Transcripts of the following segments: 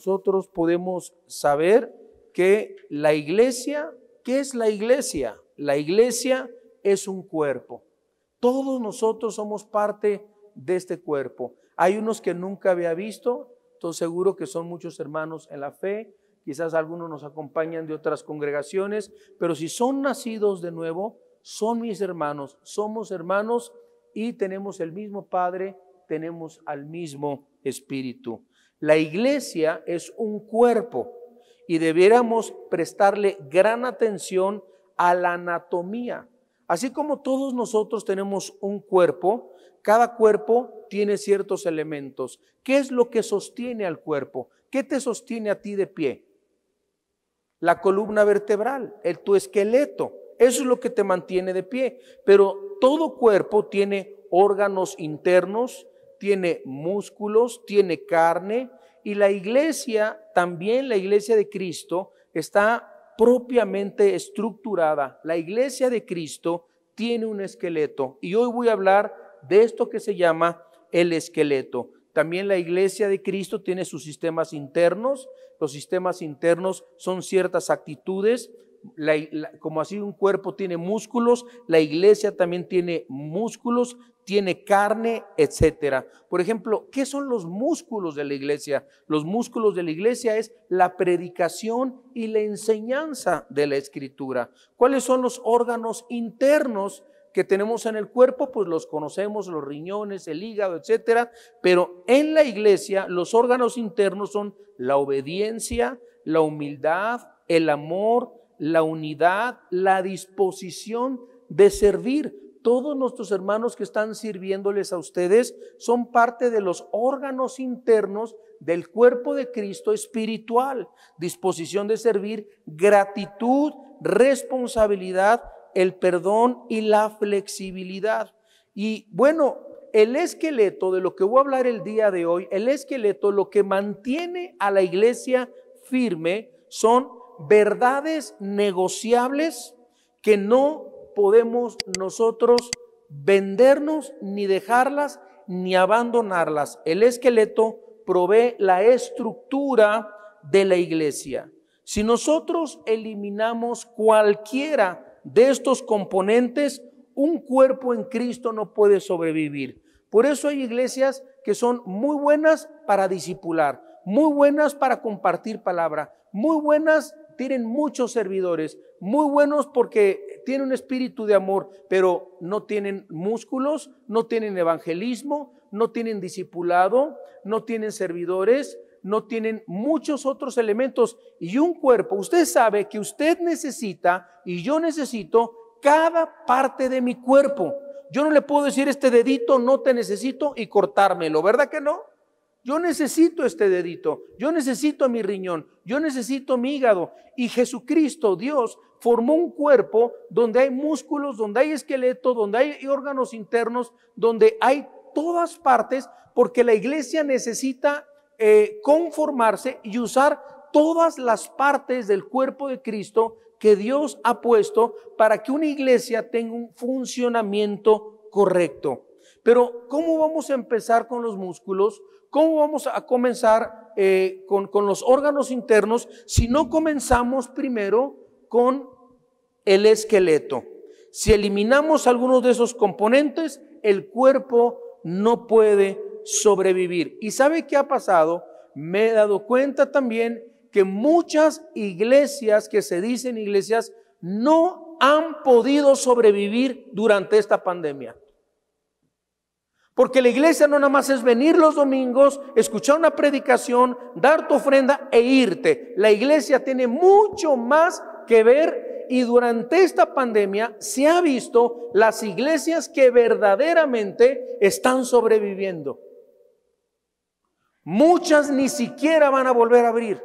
nosotros podemos saber que la iglesia, ¿qué es la iglesia? La iglesia es un cuerpo. Todos nosotros somos parte de este cuerpo. Hay unos que nunca había visto, estoy seguro que son muchos hermanos en la fe, quizás algunos nos acompañan de otras congregaciones, pero si son nacidos de nuevo, son mis hermanos, somos hermanos y tenemos el mismo Padre, tenemos al mismo Espíritu. La iglesia es un cuerpo y debiéramos prestarle gran atención a la anatomía. Así como todos nosotros tenemos un cuerpo, cada cuerpo tiene ciertos elementos. ¿Qué es lo que sostiene al cuerpo? ¿Qué te sostiene a ti de pie? La columna vertebral, el, tu esqueleto. Eso es lo que te mantiene de pie. Pero todo cuerpo tiene órganos internos, tiene músculos, tiene carne, y la iglesia, también la iglesia de Cristo, está propiamente estructurada. La iglesia de Cristo tiene un esqueleto. Y hoy voy a hablar de esto que se llama el esqueleto. También la iglesia de Cristo tiene sus sistemas internos. Los sistemas internos son ciertas actitudes, como así un cuerpo tiene músculos, la iglesia también tiene músculos, tiene carne, etcétera. Por ejemplo, ¿qué son los músculos de la iglesia? Los músculos de la iglesia es la predicación y la enseñanza de la escritura. ¿Cuáles son los órganos internos que tenemos en el cuerpo? Pues los conocemos, los riñones, el hígado, etcétera, pero en la iglesia los órganos internos son la obediencia, la humildad, el amor, la unidad, la disposición de servir. Todos nuestros hermanos que están sirviéndoles a ustedes son parte de los órganos internos del cuerpo de Cristo espiritual. Disposición de servir, gratitud, responsabilidad, el perdón y la flexibilidad. Y bueno, el esqueleto de lo que voy a hablar el día de hoy, el esqueleto, lo que mantiene a la iglesia firme son verdades negociables que no podemos nosotros vendernos ni dejarlas ni abandonarlas. El esqueleto provee la estructura de la iglesia. Si nosotros eliminamos cualquiera de estos componentes, un cuerpo en Cristo no puede sobrevivir. Por eso hay iglesias que son muy buenas para disipular, muy buenas para compartir palabra, muy buenas tienen muchos servidores, muy buenos porque tienen un espíritu de amor, pero no tienen músculos, no tienen evangelismo, no tienen discipulado, no tienen servidores, no tienen muchos otros elementos y un cuerpo. Usted sabe que usted necesita y yo necesito cada parte de mi cuerpo. Yo no le puedo decir este dedito no te necesito y cortármelo, ¿verdad que no? Yo necesito este dedito, yo necesito mi riñón, yo necesito mi hígado. Y Jesucristo, Dios, formó un cuerpo donde hay músculos, donde hay esqueleto, donde hay órganos internos, donde hay todas partes, porque la iglesia necesita eh, conformarse y usar todas las partes del cuerpo de Cristo que Dios ha puesto para que una iglesia tenga un funcionamiento correcto. Pero ¿cómo vamos a empezar con los músculos? ¿Cómo vamos a comenzar eh, con los órganos internos si no comenzamos primero con el esqueleto? Si eliminamos algunos de esos componentes, el cuerpo no puede sobrevivir. ¿Y sabe qué ha pasado? Me he dado cuenta también que muchas iglesias que se dicen iglesias no han podido sobrevivir durante esta pandemia. Porque la iglesia no nada más es venir los domingos, escuchar una predicación, dar tu ofrenda e irte. La iglesia tiene mucho más que ver y durante esta pandemia se ha visto las iglesias que verdaderamente están sobreviviendo. Muchas ni siquiera van a volver a abrir.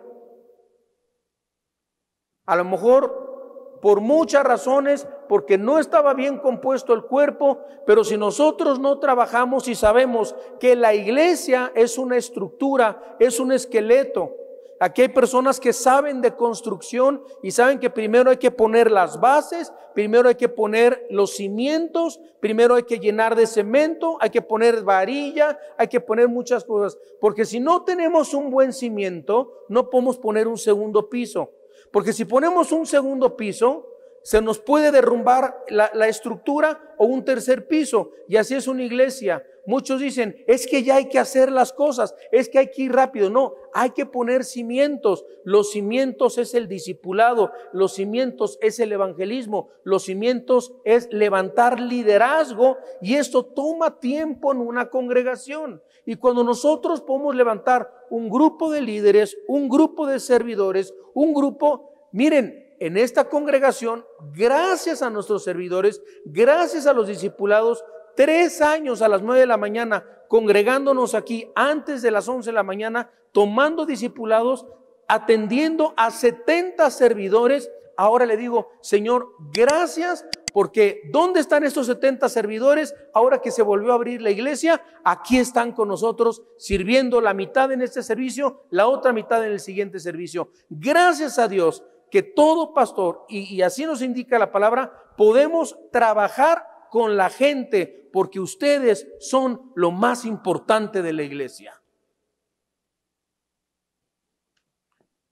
A lo mejor por muchas razones porque no estaba bien compuesto el cuerpo, pero si nosotros no trabajamos y sabemos que la iglesia es una estructura, es un esqueleto, Aquí hay personas que saben de construcción y saben que primero hay que poner las bases, primero hay que poner los cimientos, primero hay que llenar de cemento, hay que poner varilla, hay que poner muchas cosas. Porque si no tenemos un buen cimiento, no podemos poner un segundo piso. Porque si ponemos un segundo piso, se nos puede derrumbar la, estructura o un tercer piso. Y así es una iglesia. Muchos dicen, es que ya hay que hacer las cosas, es que hay que ir rápido. No, hay que poner cimientos. Los cimientos es el discipulado, los cimientos es el evangelismo, los cimientos es levantar liderazgo y esto toma tiempo en una congregación. Y cuando nosotros podemos levantar un grupo de líderes, un grupo de servidores, un grupo, miren, en esta congregación, gracias a nuestros servidores, gracias a los discipulados, tres años a las nueve de la mañana, congregándonos aquí antes de las once de la mañana, tomando discipulados, atendiendo a 70 servidores. Ahora le digo, Señor, gracias porque ¿dónde están estos 70 servidores? Ahora que se volvió a abrir la iglesia, aquí están con nosotros sirviendo la mitad en este servicio, la otra mitad en el siguiente servicio. Gracias a Dios que todo pastor, y, así nos indica la palabra, podemos trabajar con la gente porque ustedes son lo más importante de la iglesia.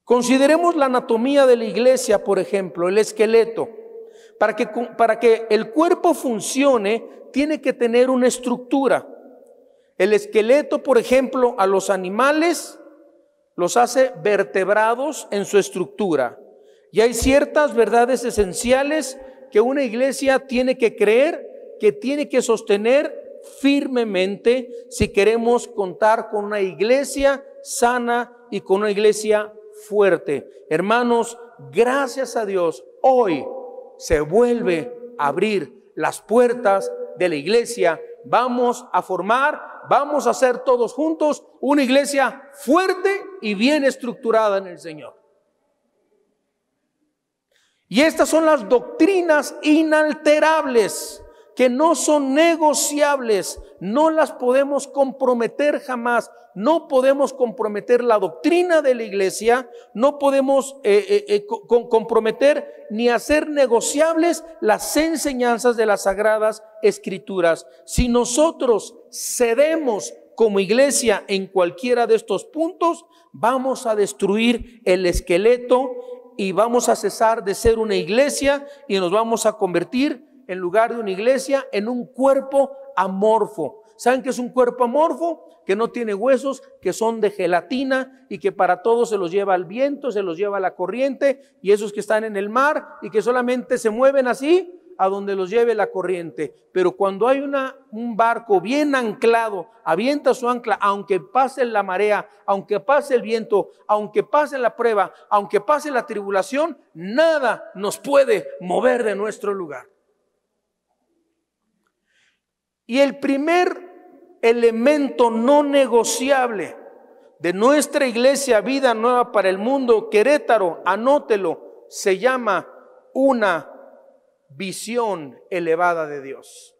Consideremos la anatomía de la iglesia, por ejemplo, el esqueleto. Para que, para que, el cuerpo funcione, tiene que tener una estructura. El esqueleto, por ejemplo, a los animales los hace vertebrados en su estructura. Y hay ciertas verdades esenciales que una iglesia tiene que creer, que tiene que sostener firmemente si queremos contar con una iglesia sana y con una iglesia fuerte. Hermanos, gracias a Dios, hoy se vuelve a abrir las puertas de la iglesia. Vamos a formar, vamos a hacer todos juntos una iglesia fuerte y bien estructurada en el Señor. Y estas son las doctrinas inalterables que no son negociables, no las podemos comprometer jamás, no podemos comprometer la doctrina de la iglesia, no podemos eh, eh, eh, comprometer ni hacer negociables las enseñanzas de las sagradas escrituras. Si nosotros cedemos como iglesia en cualquiera de estos puntos, vamos a destruir el esqueleto, y vamos a cesar de ser una iglesia y nos vamos a convertir en lugar de una iglesia en un cuerpo amorfo. ¿Saben qué es un cuerpo amorfo? Que no tiene huesos, que son de gelatina y que para todos se los lleva el viento, se los lleva la corriente y esos que están en el mar y que solamente se mueven así, a donde los lleve la corriente. Pero cuando hay una, un barco bien anclado, avienta su ancla, aunque pase la marea, aunque pase el viento, aunque pase la prueba, aunque pase la tribulación, nada nos puede mover de nuestro lugar. Y el primer elemento no negociable de nuestra iglesia Vida Nueva para el Mundo, Querétaro, anótelo, se llama una visión elevada de Dios.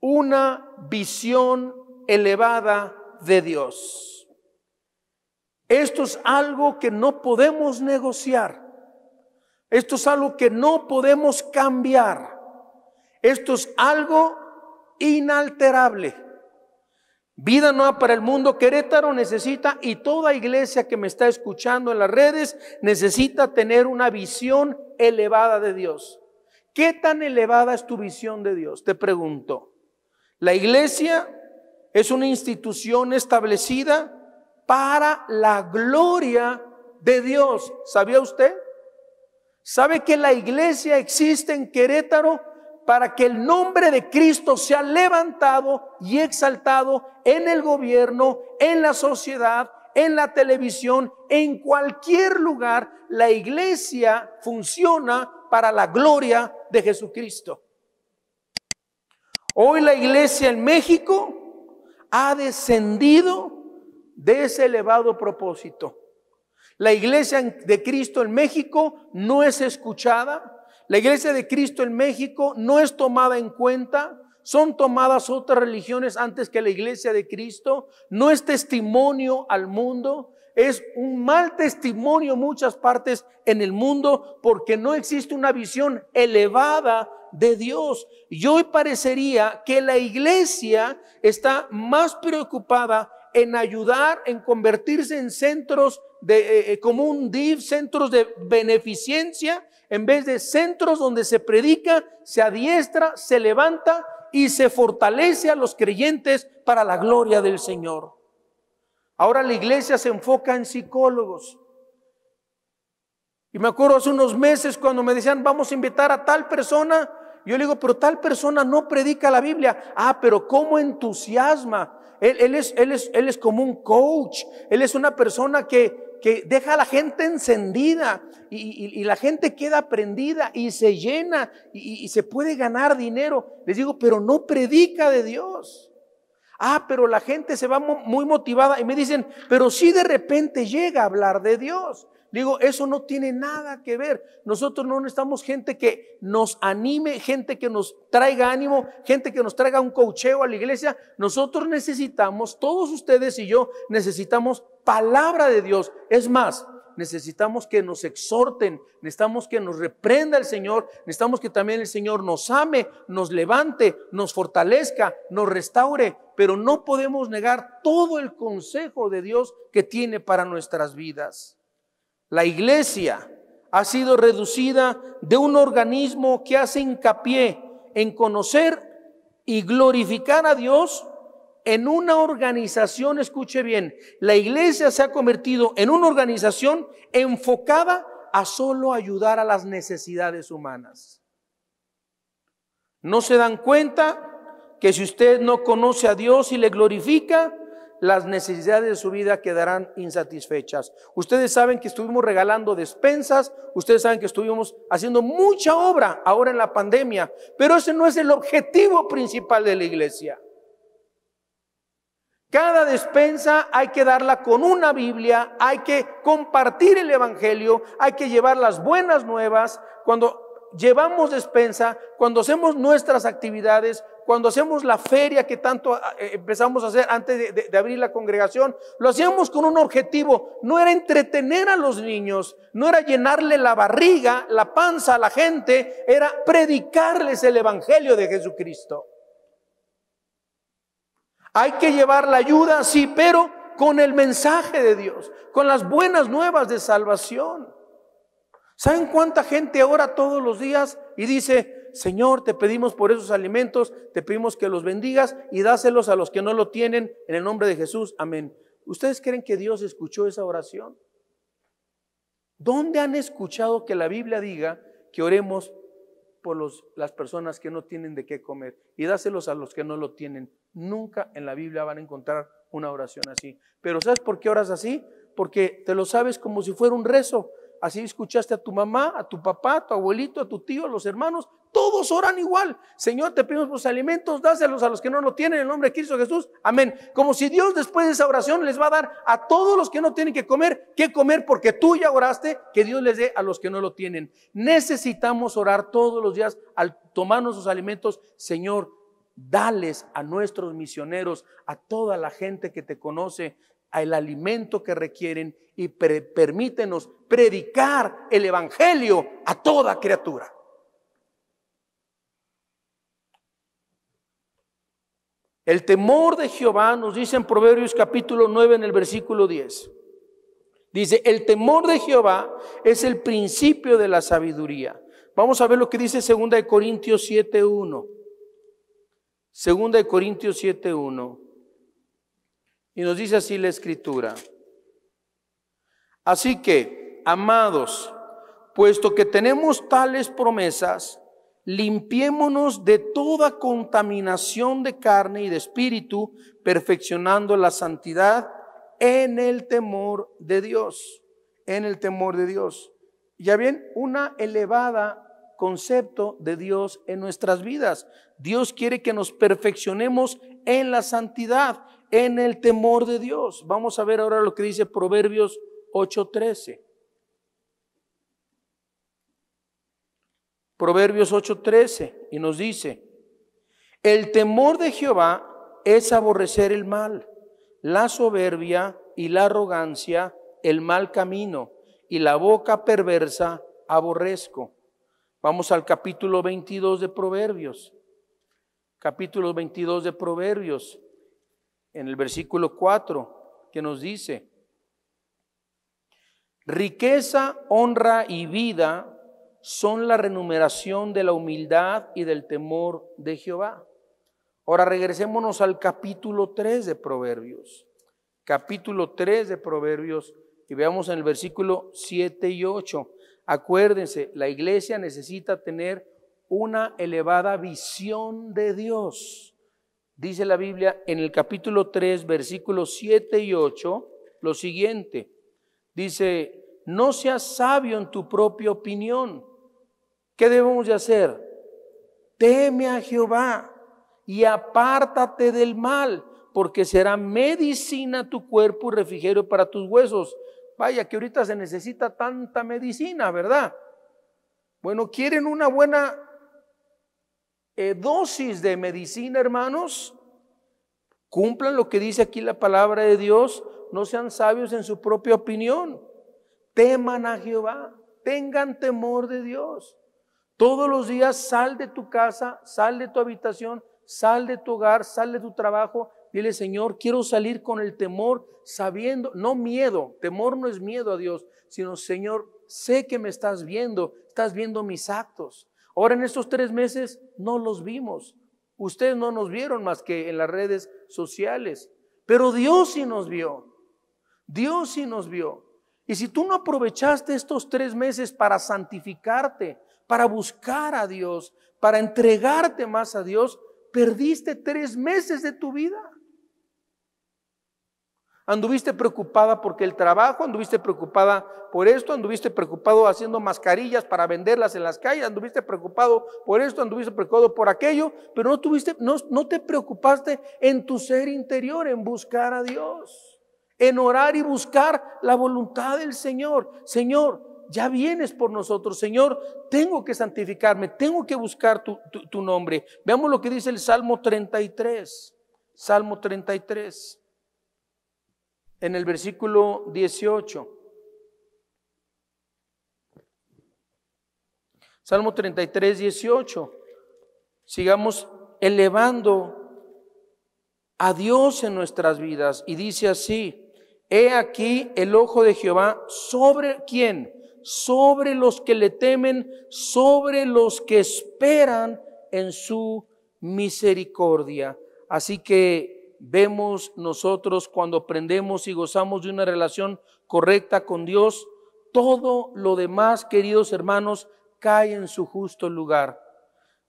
Una visión elevada de Dios. Esto es algo que no podemos negociar. Esto es algo que no podemos cambiar. Esto es algo inalterable. Vida nueva para el mundo. Querétaro necesita, y toda iglesia que me está escuchando en las redes, necesita tener una visión elevada de Dios. ¿Qué tan elevada es tu visión de Dios? Te pregunto. La iglesia es una institución establecida para la gloria de Dios. ¿Sabía usted? ¿Sabe que la iglesia existe en Querétaro para que el nombre de Cristo sea levantado y exaltado en el gobierno, en la sociedad, en la televisión, en cualquier lugar? La iglesia funciona para la gloria de Jesucristo. Hoy la iglesia en México ha descendido de ese elevado propósito. La iglesia de Cristo en México no es escuchada, la iglesia de Cristo en México no es tomada en cuenta, son tomadas otras religiones antes que la iglesia de Cristo, no es testimonio al mundo, es un mal testimonio en muchas partes en el mundo porque no existe una visión elevada de Dios. Y hoy parecería que la iglesia está más preocupada en ayudar, en convertirse en centros de, eh, eh, como un DIV, centros de beneficencia, en vez de centros donde se predica, se adiestra, se levanta y se fortalece a los creyentes para la gloria del Señor. Ahora la iglesia se enfoca en psicólogos. Y me acuerdo hace unos meses cuando me decían, vamos a invitar a tal persona. Yo le digo, pero tal persona no predica la Biblia. Ah, pero ¿cómo entusiasma? Él, es, él, él es, como un coach. Él es una persona que, deja a la gente encendida y, la gente queda prendida y se llena y, y se puede ganar dinero. Les digo, pero no predica de Dios ah, pero la gente se va muy motivada y me dicen, pero si de repente llega a hablar de Dios. Digo, eso no tiene nada que ver. Nosotros no necesitamos gente que nos anime, gente que nos traiga ánimo, gente que nos traiga un cocheo a la iglesia. Nosotros necesitamos, todos ustedes y yo necesitamos palabra de Dios. Es más, necesitamos que nos exhorten, necesitamos que nos reprenda el Señor, necesitamos que también el Señor nos ame, nos levante, nos fortalezca, nos restaure, pero no podemos negar todo el consejo de Dios que tiene para nuestras vidas. La iglesia ha sido reducida de un organismo que hace hincapié en conocer y glorificar a Dios en una organización, escuche bien, la iglesia se ha convertido en una organización enfocada a solo ayudar a las necesidades humanas. No se dan cuenta que si usted no conoce a Dios y le glorifica, las necesidades de su vida quedarán insatisfechas. Ustedes saben que estuvimos regalando despensas, ustedes saben que estuvimos haciendo mucha obra ahora en la pandemia, pero ese no es el objetivo principal de la iglesia. Cada despensa hay que darla con una Biblia, hay que compartir el Evangelio, hay que llevar las buenas nuevas. Cuando llevamos despensa, cuando hacemos nuestras actividades, cuando hacemos la feria que tanto ah, eh, empezamos a hacer antes de, abrir la congregación, lo hacíamos con un objetivo. No era entretener a los niños, no era llenarle la barriga, la panza a la gente, era predicarles el Evangelio de Jesucristo. Hay que llevar la ayuda, sí, pero con el mensaje de Dios, con las buenas nuevas de salvación. ¿Saben cuánta gente ora todos los días y dice, Señor, te pedimos por esos alimentos, te pedimos que los bendigas y dáselos a los que no lo tienen en el nombre de Jesús? Amén. ¿Ustedes creen que Dios escuchó esa oración? ¿Dónde han escuchado que la Biblia diga que oremos por los, las personas que no tienen de qué comer y dáselos a los que no lo tienen. Nunca en la Biblia van a encontrar una oración así. Pero ¿sabes por qué oras así? Porque te lo sabes como si fuera un rezo así escuchaste a tu mamá, a tu papá, a tu abuelito, a tu tío, a los hermanos, todos oran igual. Señor, te pedimos los alimentos, dáselos a los que no lo tienen en el nombre de Cristo Jesús. Amén. Como si Dios después de esa oración les va a dar a todos los que no tienen que comer, que comer porque tú ya oraste, que Dios les dé a los que no lo tienen. Necesitamos orar todos los días al tomarnos nuestros alimentos, Señor. Dales a nuestros misioneros, a toda la gente que te conoce, al alimento que requieren y permítenos predicar el Evangelio a toda criatura. El temor de Jehová nos dice en Proverbios capítulo 9 en el versículo 10. Dice, el temor de Jehová es el principio de la sabiduría. Vamos a ver lo que dice 2 Corintios 7.1. de Corintios 7.1. Y nos dice así la escritura. Así que, amados, puesto que tenemos tales promesas, limpiémonos de toda contaminación de carne y de espíritu, perfeccionando la santidad en el temor de Dios, en el temor de Dios. Ya bien, una elevada concepto de Dios en nuestras vidas. Dios quiere que nos perfeccionemos en la santidad en el temor de Dios. Vamos a ver ahora lo que dice Proverbios 8:13. Proverbios 8:13 y nos dice, el temor de Jehová es aborrecer el mal, la soberbia y la arrogancia, el mal camino y la boca perversa aborrezco. Vamos al capítulo 22 de Proverbios. Capítulo 22 de Proverbios en el versículo 4, que nos dice, riqueza, honra y vida son la remuneración de la humildad y del temor de Jehová. Ahora regresémonos al capítulo 3 de Proverbios. Capítulo 3 de Proverbios y veamos en el versículo 7 y 8. Acuérdense, la iglesia necesita tener una elevada visión de Dios dice la Biblia en el capítulo 3, versículos 7 y 8, lo siguiente. Dice, no seas sabio en tu propia opinión. ¿Qué debemos de hacer? Teme a Jehová y apártate del mal, porque será medicina tu cuerpo y refrigerio para tus huesos. Vaya, que ahorita se necesita tanta medicina, ¿verdad? Bueno, quieren una buena eh, dosis de medicina, hermanos. Cumplan lo que dice aquí la palabra de Dios. No sean sabios en su propia opinión. Teman a Jehová. Tengan temor de Dios. Todos los días sal de tu casa, sal de tu habitación, sal de tu hogar, sal de tu trabajo. Dile, Señor, quiero salir con el temor, sabiendo, no miedo, temor no es miedo a Dios, sino, Señor, sé que me estás viendo, estás viendo mis actos, Ahora en estos tres meses no los vimos. Ustedes no nos vieron más que en las redes sociales. Pero Dios sí nos vio. Dios sí nos vio. Y si tú no aprovechaste estos tres meses para santificarte, para buscar a Dios, para entregarte más a Dios, perdiste tres meses de tu vida. Anduviste preocupada porque el trabajo, anduviste preocupada por esto, anduviste preocupado haciendo mascarillas para venderlas en las calles, anduviste preocupado por esto, anduviste preocupado por aquello, pero no tuviste, no, te preocupaste en tu ser interior, en buscar a Dios, en orar y buscar la voluntad del Señor. Señor, ya vienes por nosotros, Señor, tengo que santificarme, tengo que buscar tu, tu nombre. Veamos lo que dice el Salmo 33, Salmo 33 en el versículo 18. Salmo 33, 18. Sigamos elevando a Dios en nuestras vidas. Y dice así, he aquí el ojo de Jehová sobre quién? Sobre los que le temen, sobre los que esperan en su misericordia. Así que vemos nosotros cuando aprendemos y gozamos de una relación correcta con Dios, todo lo demás, queridos hermanos, cae en su justo lugar.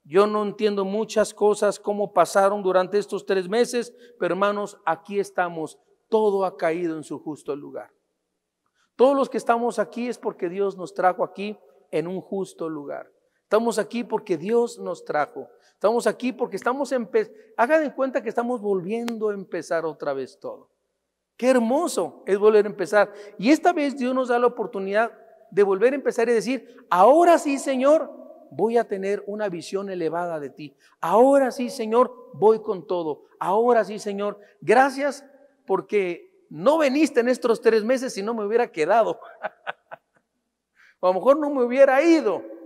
Yo no entiendo muchas cosas, cómo pasaron durante estos tres meses, pero hermanos, aquí estamos. Todo ha caído en su justo lugar. Todos los que estamos aquí es porque Dios nos trajo aquí en un justo lugar. Estamos aquí porque Dios nos trajo. Estamos aquí porque estamos Hagan en cuenta que estamos volviendo a empezar otra vez todo. Qué hermoso es volver a empezar. Y esta vez Dios nos da la oportunidad de volver a empezar y decir, ahora sí, Señor, voy a tener una visión elevada de ti. Ahora sí, Señor, voy con todo. Ahora sí, Señor, gracias porque no veniste en estos tres meses si no me hubiera quedado. a lo mejor no me hubiera ido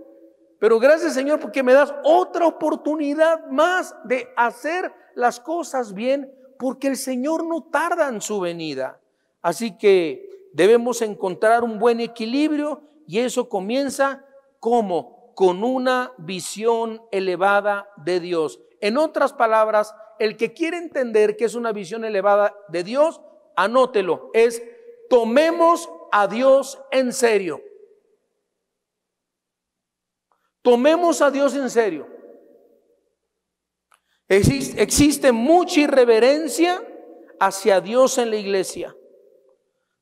pero gracias Señor porque me das otra oportunidad más de hacer las cosas bien, porque el Señor no tarda en su venida. Así que debemos encontrar un buen equilibrio y eso comienza como con una visión elevada de Dios. En otras palabras, el que quiere entender que es una visión elevada de Dios, anótelo, es tomemos a Dios en serio. Tomemos a Dios en serio. Existe, mucha irreverencia hacia Dios en la iglesia.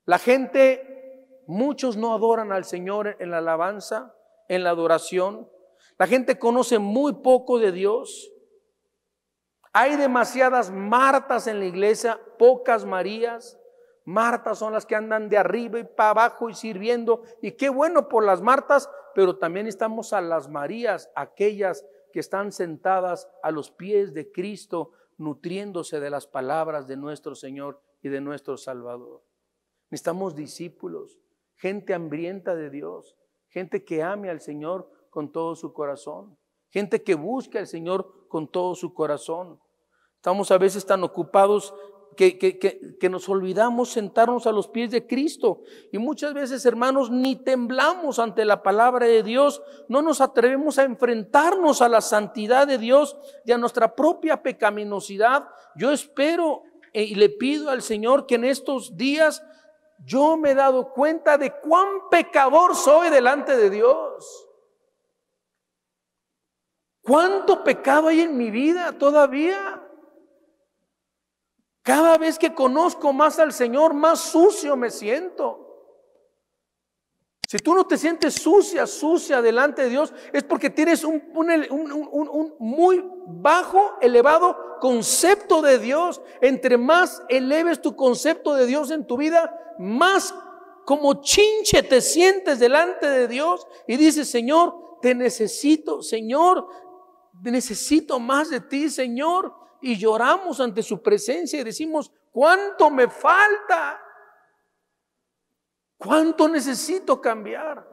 La gente, muchos no adoran al Señor en la alabanza, en la adoración. La gente conoce muy poco de Dios. Hay demasiadas Martas en la iglesia, pocas Marías. Martas son las que andan de arriba y para abajo y sirviendo. Y qué bueno por las Martas, pero también estamos a las Marías, aquellas que están sentadas a los pies de Cristo, nutriéndose de las palabras de nuestro Señor y de nuestro Salvador. Necesitamos discípulos, gente hambrienta de Dios, gente que ame al Señor con todo su corazón, gente que busque al Señor con todo su corazón. Estamos a veces tan ocupados que, nos olvidamos sentarnos a los pies de Cristo. Y muchas veces, hermanos, ni temblamos ante la palabra de Dios, no nos atrevemos a enfrentarnos a la santidad de Dios y a nuestra propia pecaminosidad. Yo espero e, y le pido al Señor que en estos días yo me he dado cuenta de cuán pecador soy delante de Dios. ¿Cuánto pecado hay en mi vida todavía? Cada vez que conozco más al Señor, más sucio me siento. Si tú no te sientes sucia, sucia delante de Dios, es porque tienes un, muy bajo, elevado concepto de Dios. Entre más eleves tu concepto de Dios en tu vida, más como chinche te sientes delante de Dios y dices, Señor, te necesito, Señor, necesito más de ti, Señor y lloramos ante su presencia y decimos, ¿cuánto me falta? ¿Cuánto necesito cambiar?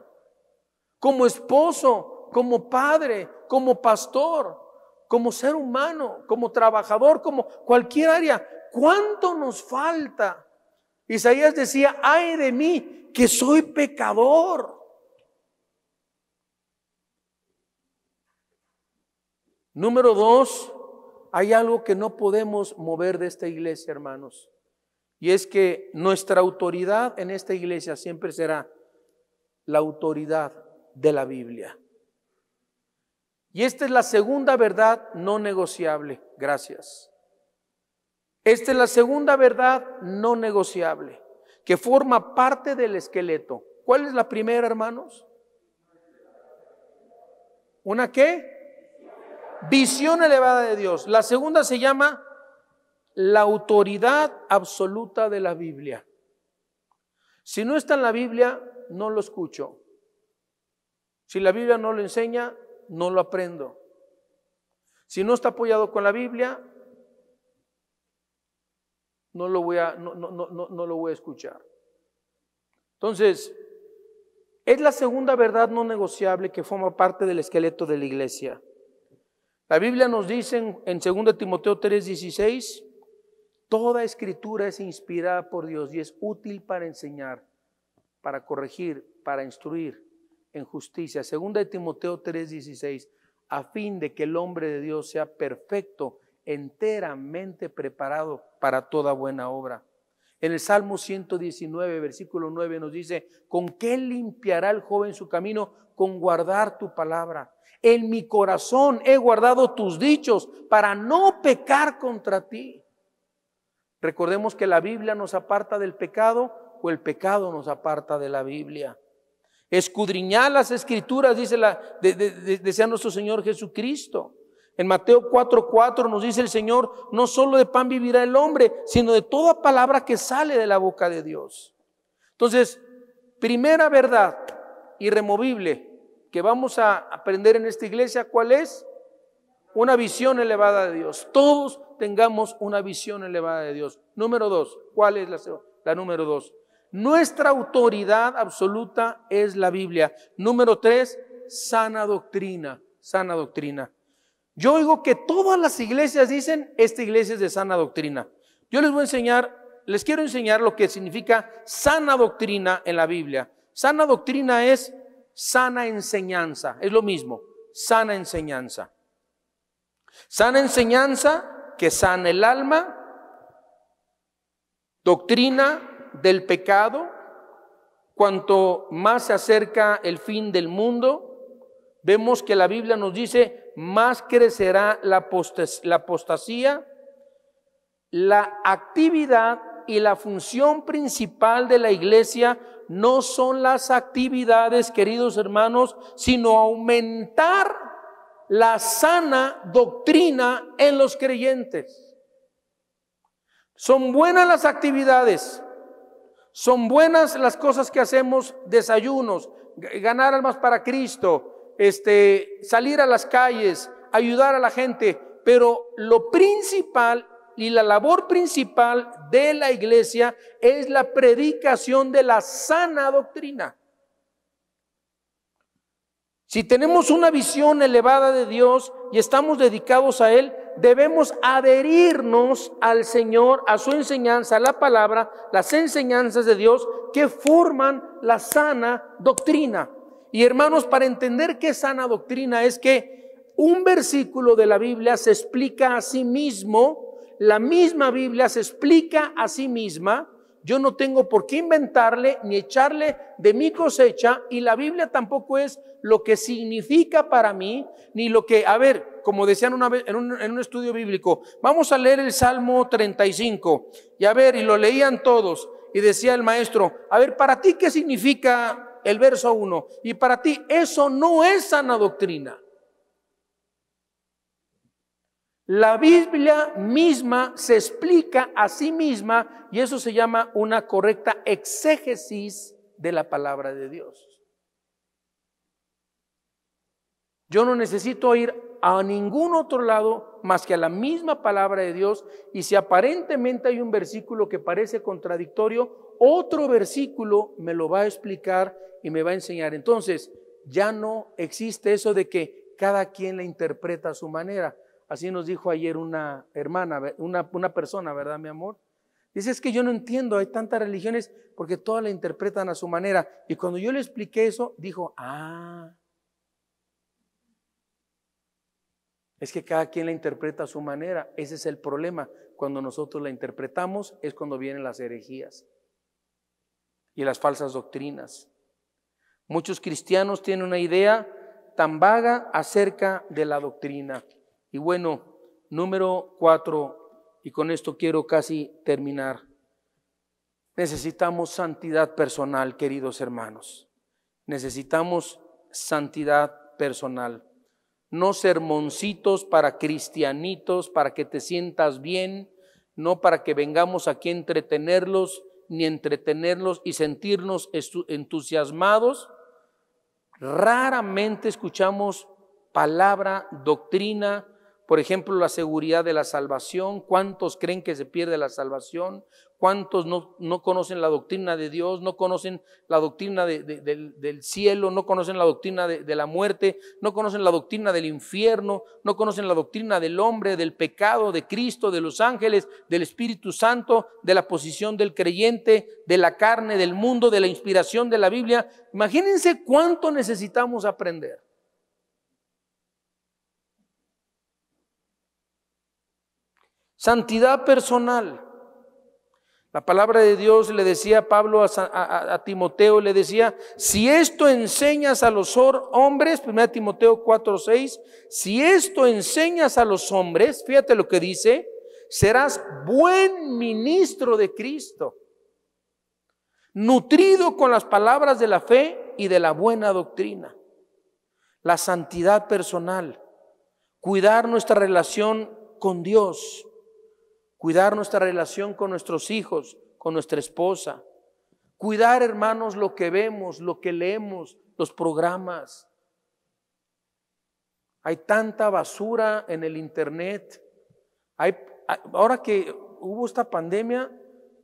Como esposo, como padre, como pastor, como ser humano, como trabajador, como cualquier área. ¿Cuánto nos falta? Isaías decía, ay de mí, que soy pecador. Número dos, hay algo que no podemos mover de esta iglesia, hermanos. Y es que nuestra autoridad en esta iglesia siempre será la autoridad de la Biblia. Y esta es la segunda verdad no negociable. Gracias. Esta es la segunda verdad no negociable que forma parte del esqueleto. ¿Cuál es la primera, hermanos? ¿Una qué? Visión elevada de Dios. La segunda se llama la autoridad absoluta de la Biblia. Si no está en la Biblia, no lo escucho. Si la Biblia no lo enseña, no lo aprendo. Si no está apoyado con la Biblia, no lo voy a, no, lo voy a escuchar. Entonces, es la segunda verdad no negociable que forma parte del esqueleto de la iglesia. La Biblia nos dice en, 2 Timoteo 3:16, toda escritura es inspirada por Dios y es útil para enseñar, para corregir, para instruir en justicia. 2 Timoteo 3:16, a fin de que el hombre de Dios sea perfecto, enteramente preparado para toda buena obra. En el Salmo 119, versículo 9 nos dice, ¿con qué limpiará el joven su camino? Con guardar tu palabra. En mi corazón he guardado tus dichos para no pecar contra ti. Recordemos que la Biblia nos aparta del pecado o el pecado nos aparta de la Biblia. Escudriñar las escrituras, dice la, de, nuestro Señor Jesucristo. En Mateo 4:4 nos dice el Señor, no solo de pan vivirá el hombre, sino de toda palabra que sale de la boca de Dios. Entonces, primera verdad irremovible que vamos a aprender en esta iglesia, ¿cuál es? Una visión elevada de Dios. Todos tengamos una visión elevada de Dios. Número dos, ¿cuál es la, la número dos? Nuestra autoridad absoluta es la Biblia. Número tres, sana doctrina, sana doctrina. Yo oigo que todas las iglesias dicen, esta iglesia es de sana doctrina. Yo les voy a enseñar, les quiero enseñar lo que significa sana doctrina en la Biblia. Sana doctrina es sana enseñanza, es lo mismo, sana enseñanza. Sana enseñanza que sana el alma, doctrina del pecado, cuanto más se acerca el fin del mundo, vemos que la Biblia nos dice, más crecerá la, apostasía, la actividad y la función principal de la iglesia no son las actividades, queridos hermanos, sino aumentar la sana doctrina en los creyentes. Son buenas las actividades, son buenas las cosas que hacemos, desayunos, ganar almas para Cristo, este, salir a las calles, ayudar a la gente, pero lo principal y la labor principal de la iglesia es la predicación de la sana doctrina. Si tenemos una visión elevada de Dios y estamos dedicados a Él, debemos adherirnos al Señor, a su enseñanza, a la palabra, las enseñanzas de Dios que forman la sana doctrina. Y hermanos, para entender qué sana doctrina es que un versículo de la Biblia se explica a sí mismo, la misma Biblia se explica a sí misma. Yo no tengo por qué inventarle ni echarle de mi cosecha y la Biblia tampoco es lo que significa para mí, ni lo que, a ver, como decían una vez en un, en un estudio bíblico, vamos a leer el Salmo 35 y a ver, y lo leían todos y decía el maestro, a ver, para ti, ¿qué significa el verso 1. Y para ti eso no es sana doctrina. La Biblia misma se explica a sí misma y eso se llama una correcta exégesis de la palabra de Dios. Yo no necesito ir a ningún otro lado más que a la misma palabra de Dios y si aparentemente hay un versículo que parece contradictorio, otro versículo me lo va a explicar y me va a enseñar. Entonces, ya no existe eso de que cada quien la interpreta a su manera. Así nos dijo ayer una hermana, una, persona, ¿verdad, mi amor? Dice, es que yo no entiendo, hay tantas religiones porque todas la interpretan a su manera. Y cuando yo le expliqué eso, dijo, ah, Es que cada quien la interpreta a su manera. Ese es el problema. Cuando nosotros la interpretamos es cuando vienen las herejías y las falsas doctrinas. Muchos cristianos tienen una idea tan vaga acerca de la doctrina. Y bueno, número cuatro, y con esto quiero casi terminar. Necesitamos santidad personal, queridos hermanos. Necesitamos santidad personal no sermoncitos para cristianitos, para que te sientas bien, no para que vengamos aquí a entretenerlos, ni entretenerlos y sentirnos entusiasmados. Raramente escuchamos palabra, doctrina, por ejemplo, la seguridad de la salvación. ¿Cuántos creen que se pierde la salvación? ¿Cuántos no, conocen la doctrina de Dios? ¿No conocen la doctrina del, cielo? ¿No conocen la doctrina de la muerte? ¿No conocen la doctrina del infierno? ¿No conocen la doctrina del hombre, del pecado, de Cristo, de los ángeles, del Espíritu Santo, de la posición del creyente, de la carne, del mundo, de la inspiración de la Biblia? Imagínense cuánto necesitamos aprender. Santidad personal. La palabra de Dios le decía Pablo a, Timoteo, le decía, si esto enseñas a los hombres, 1 Timoteo 4, 6, si esto enseñas a los hombres, fíjate lo que dice, serás buen ministro de Cristo, nutrido con las palabras de la fe y de la buena doctrina. La santidad personal, cuidar nuestra relación con Dios cuidar nuestra relación con nuestros hijos, con nuestra esposa, cuidar, hermanos, lo que vemos, lo que leemos, los programas. Hay tanta basura en el Internet. ahora que hubo esta pandemia,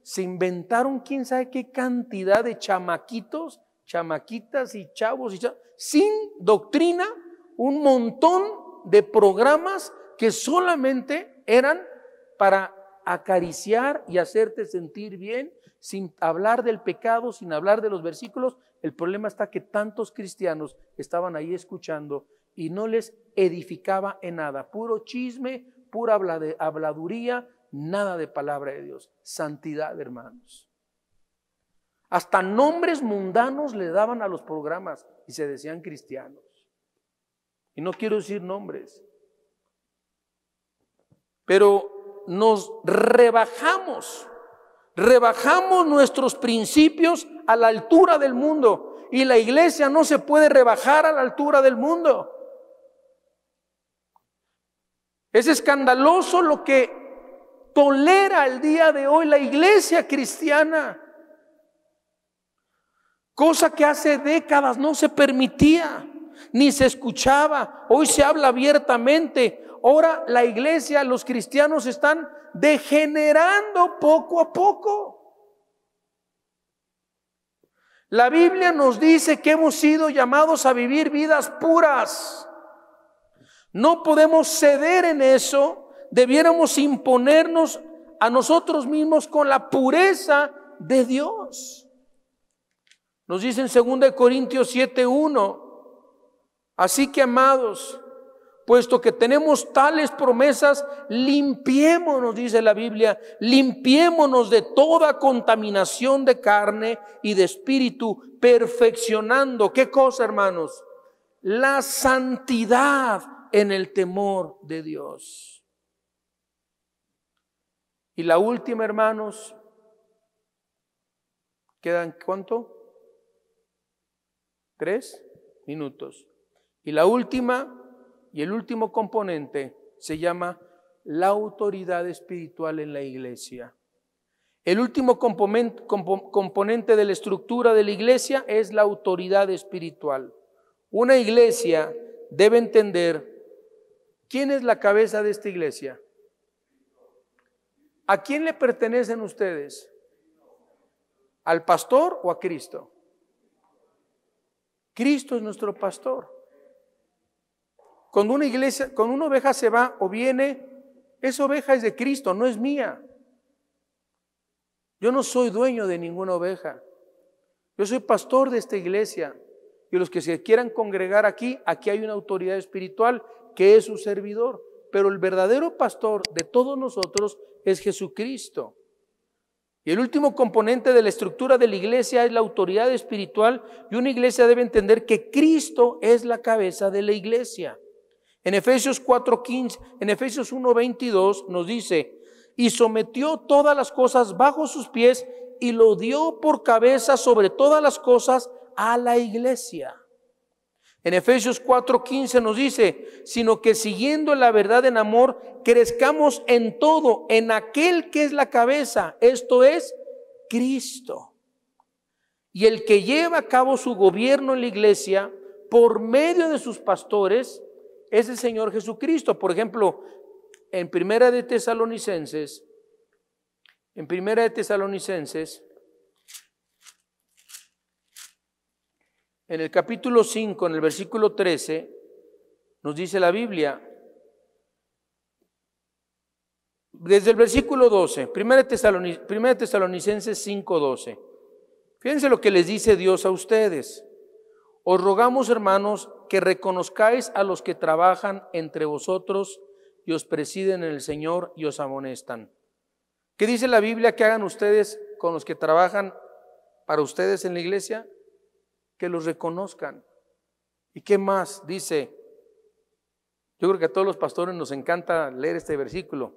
se inventaron quién sabe qué cantidad de chamaquitos, chamaquitas y chavos, y chavos sin doctrina, un montón de programas que solamente eran para acariciar y hacerte sentir bien sin hablar del pecado, sin hablar de los versículos. El problema está que tantos cristianos estaban ahí escuchando y no les edificaba en nada. Puro chisme, pura habladuría, nada de palabra de Dios. Santidad, hermanos. Hasta nombres mundanos le daban a los programas y se decían cristianos. Y no quiero decir nombres. Pero nos rebajamos, rebajamos nuestros principios a la altura del mundo y la iglesia no se puede rebajar a la altura del mundo. Es escandaloso lo que tolera el día de hoy la iglesia cristiana, cosa que hace décadas no se permitía ni se escuchaba. Hoy se habla abiertamente ahora la iglesia, los cristianos están degenerando poco a poco. La Biblia nos dice que hemos sido llamados a vivir vidas puras. No podemos ceder en eso. Debiéramos imponernos a nosotros mismos con la pureza de Dios. Nos dice en 2 Corintios 7:1, así que amados, puesto que tenemos tales promesas, limpiémonos, dice la Biblia, limpiémonos de toda contaminación de carne y de espíritu, perfeccionando, ¿qué cosa, hermanos? La santidad en el temor de Dios. Y la última, hermanos, ¿quedan cuánto? Tres minutos. Y la última, y el último componente se llama la autoridad espiritual en la iglesia. El último componente de la estructura de la iglesia es la autoridad espiritual. Una iglesia debe entender quién es la cabeza de esta iglesia. ¿A quién le pertenecen ustedes? ¿Al pastor o a Cristo? Cristo es nuestro pastor. Cuando una iglesia, cuando una oveja se va o viene, esa oveja es de Cristo, no es mía. Yo no soy dueño de ninguna oveja. Yo soy pastor de esta iglesia. Y los que se quieran congregar aquí, aquí hay una autoridad espiritual que es su servidor. Pero el verdadero pastor de todos nosotros es Jesucristo. Y el último componente de la estructura de la iglesia es la autoridad espiritual. Y una iglesia debe entender que Cristo es la cabeza de la iglesia. En Efesios 4:15, en Efesios 1:22 nos dice, y sometió todas las cosas bajo sus pies y lo dio por cabeza sobre todas las cosas a la iglesia. En Efesios 4:15 nos dice, sino que siguiendo la verdad en amor, crezcamos en todo, en aquel que es la cabeza, esto es Cristo. Y el que lleva a cabo su gobierno en la iglesia, por medio de sus pastores, es el Señor Jesucristo. Por ejemplo, en Primera de Tesalonicenses, en Primera de Tesalonicenses, en el capítulo 5, en el versículo 13, nos dice la Biblia, desde el versículo 12, Primera de Tesalonicenses 5, 12. Fíjense lo que les dice Dios a ustedes. Os rogamos, hermanos, que reconozcáis a los que trabajan entre vosotros y os presiden en el Señor y os amonestan. ¿Qué dice la Biblia que hagan ustedes con los que trabajan para ustedes en la iglesia? Que los reconozcan. ¿Y qué más dice? Yo creo que a todos los pastores nos encanta leer este versículo.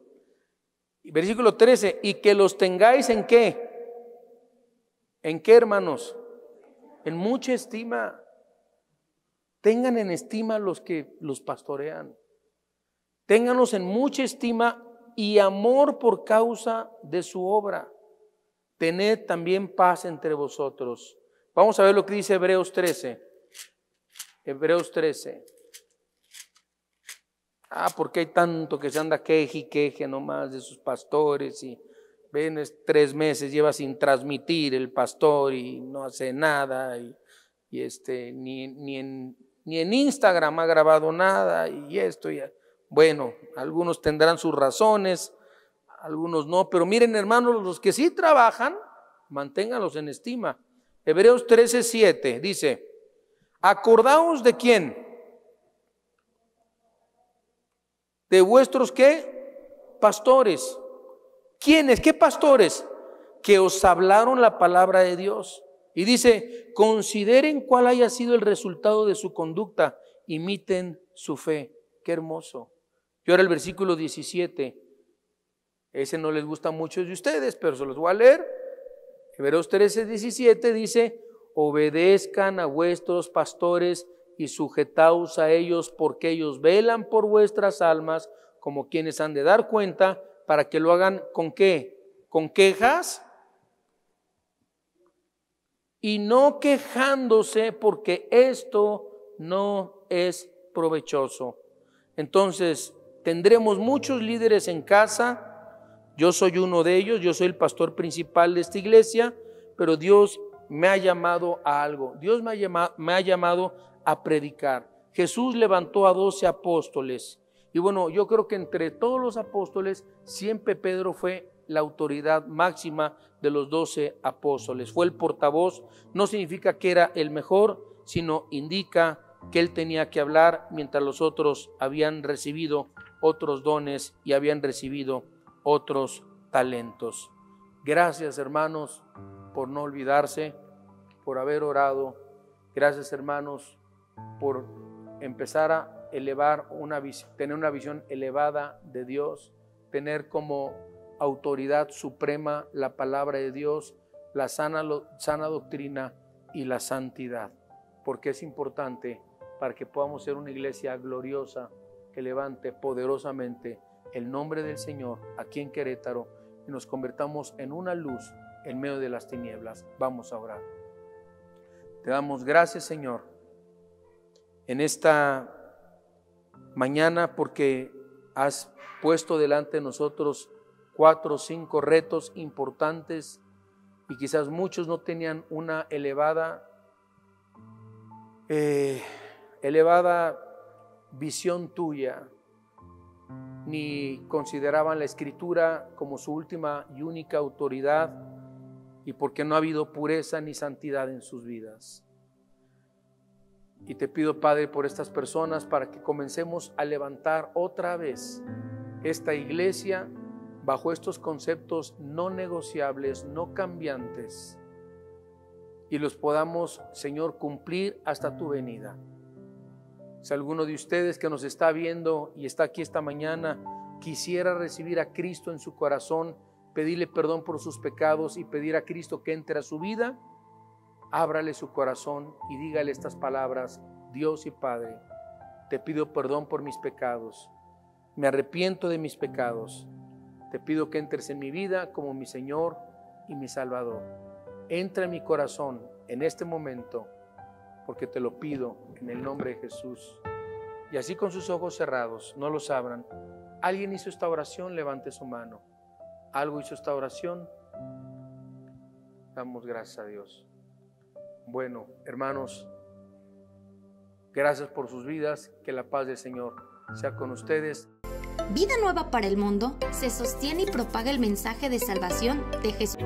Versículo 13, y que los tengáis en qué? ¿En qué, hermanos? En mucha estima. Tengan en estima los que los pastorean. Ténganlos en mucha estima y amor por causa de su obra. Tened también paz entre vosotros. Vamos a ver lo que dice Hebreos 13. Hebreos 13. Ah, porque hay tanto que se anda queje y queje nomás de sus pastores y ven tres meses lleva sin transmitir el pastor y no hace nada y, este ni en ni en Instagram ha grabado nada y esto. Y, bueno, algunos tendrán sus razones, algunos no, pero miren hermanos, los que sí trabajan, manténganlos en estima. Hebreos 13:7 dice, acordaos de quién, de vuestros qué, pastores. quienes ¿Qué pastores? Que os hablaron la palabra de Dios. Y dice, consideren cuál haya sido el resultado de su conducta, imiten su fe. Qué hermoso. Yo ahora el versículo 17, ese no les gusta a muchos de ustedes, pero se los voy a leer. Hebreos 13, 17 dice, obedezcan a vuestros pastores y sujetaos a ellos porque ellos velan por vuestras almas como quienes han de dar cuenta para que lo hagan con qué? Con quejas y no quejándose porque esto no es provechoso. Entonces, tendremos muchos líderes en casa. Yo soy uno de ellos, yo soy el pastor principal de esta iglesia, pero Dios me ha llamado a algo. Dios me ha, llamado, me ha llamado a predicar. Jesús levantó a doce apóstoles. Y bueno, yo creo que entre todos los apóstoles, siempre Pedro fue la autoridad máxima de los doce apóstoles. Fue el portavoz, no significa que era el mejor, sino indica que él tenía que hablar mientras los otros habían recibido otros dones y habían recibido otros talentos. Gracias hermanos por no olvidarse, por haber orado. Gracias hermanos por empezar a elevar una tener una visión elevada de Dios, tener como autoridad suprema la palabra de Dios, la sana, sana doctrina y la santidad, porque es importante para que podamos ser una iglesia gloriosa que levante poderosamente el nombre del Señor aquí en Querétaro y nos convertamos en una luz en medio de las tinieblas. Vamos a orar. Te damos gracias, Señor, en esta mañana porque has puesto delante de nosotros cuatro o cinco retos importantes y quizás muchos no tenían una elevada, eh, elevada visión tuya, ni consideraban la escritura como su última y única autoridad, y porque no ha habido pureza ni santidad en sus vidas. Y te pido, Padre, por estas personas para que comencemos a levantar otra vez esta iglesia bajo estos conceptos no negociables, no cambiantes, y los podamos, Señor, cumplir hasta tu venida. Si alguno de ustedes que nos está viendo y está aquí esta mañana quisiera recibir a Cristo en su corazón, pedirle perdón por sus pecados y pedir a Cristo que entre a su vida, ábrale su corazón y dígale estas palabras, Dios y Padre, te pido perdón por mis pecados, me arrepiento de mis pecados te pido que entres en mi vida como mi Señor y mi Salvador. Entra en mi corazón en este momento, porque te lo pido en el nombre de Jesús. Y así con sus ojos cerrados, no los abran. Alguien hizo esta oración, levante su mano. Algo hizo esta oración. Damos gracias a Dios. Bueno, hermanos, gracias por sus vidas. Que la paz del Señor sea con ustedes. Vida Nueva para el Mundo se sostiene y propaga el mensaje de salvación de Jesús.